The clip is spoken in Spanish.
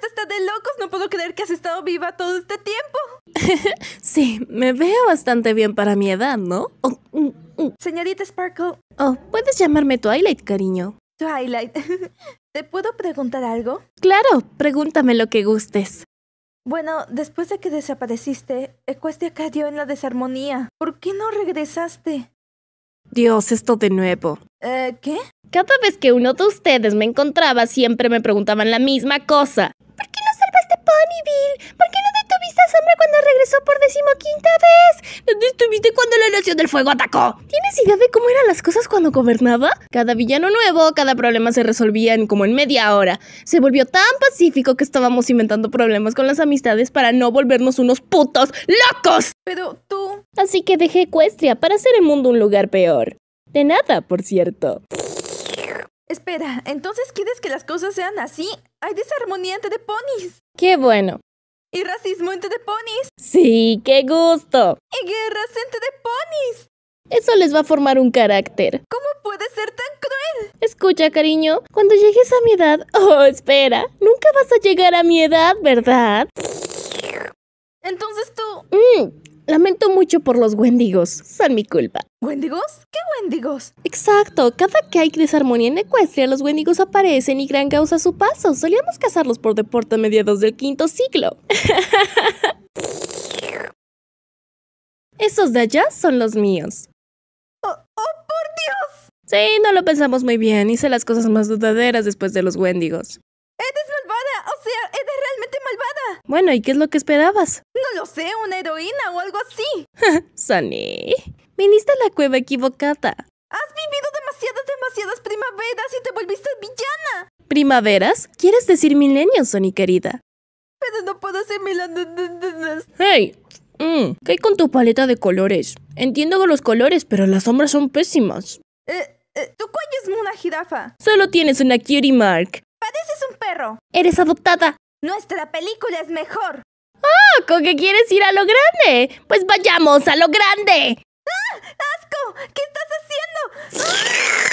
¡Estás está de locos, no puedo creer que has estado viva todo este tiempo. sí, me veo bastante bien para mi edad, ¿no? Oh, mm, mm. Señorita Sparkle. Oh, puedes llamarme Twilight, cariño. Twilight, ¿te puedo preguntar algo? Claro, pregúntame lo que gustes. Bueno, después de que desapareciste, Ecuestia cayó en la desarmonía. ¿Por qué no regresaste? Dios, esto de nuevo. ¿Eh, ¿Qué? Cada vez que uno de ustedes me encontraba, siempre me preguntaban la misma cosa. Ponyville? ¿Por qué no detuviste a Sombra cuando regresó por decimoquinta vez? ¿Dónde estuviste cuando la Nación del Fuego atacó? ¿Tienes idea de cómo eran las cosas cuando gobernaba? Cada villano nuevo, cada problema se resolvía en como en media hora. Se volvió tan pacífico que estábamos inventando problemas con las amistades para no volvernos unos putos locos. Pero tú... Así que dejé Ecuestria para hacer el mundo un lugar peor. De nada, por cierto. Espera, entonces quieres que las cosas sean así? Hay desarmonía entre ponis. Qué bueno. Y racismo entre ponis. Sí, qué gusto. Y guerras entre ponis. Eso les va a formar un carácter. ¿Cómo puede ser tan cruel? Escucha, cariño, cuando llegues a mi edad... Oh, espera, nunca vas a llegar a mi edad, ¿verdad? Entonces tú... Mm, Lamento mucho por los Wendigos. Son mi culpa. ¿Wendigos? ¿Qué Wendigos? Exacto. Cada que hay desarmonía en Ecuestria, los Wendigos aparecen y gran causa su paso. Solíamos cazarlos por deporte a mediados del quinto siglo. Esos de allá son los míos. ¡Oh, ¡Oh, por Dios! Sí, no lo pensamos muy bien. Hice las cosas más dudaderas después de los Wendigos. Bueno, ¿y qué es lo que esperabas? No lo sé, una heroína o algo así. Sonny, viniste a la cueva equivocada. Has vivido demasiadas, demasiadas primaveras y te volviste villana. ¿Primaveras? Quieres decir milenios, Sony querida. Pero no puedo ser milenios. ¡Hey! Mm, ¿Qué hay con tu paleta de colores? Entiendo los colores, pero las sombras son pésimas. Eh, eh, tu cuello es una jirafa. Solo tienes una cutie mark. Pareces un perro. Eres adoptada. Nuestra película es mejor. ¡Ah! ¿Con qué quieres ir a lo grande? Pues vayamos a lo grande. ¡Ah! ¡Asco! ¿Qué estás haciendo? ¡Ah!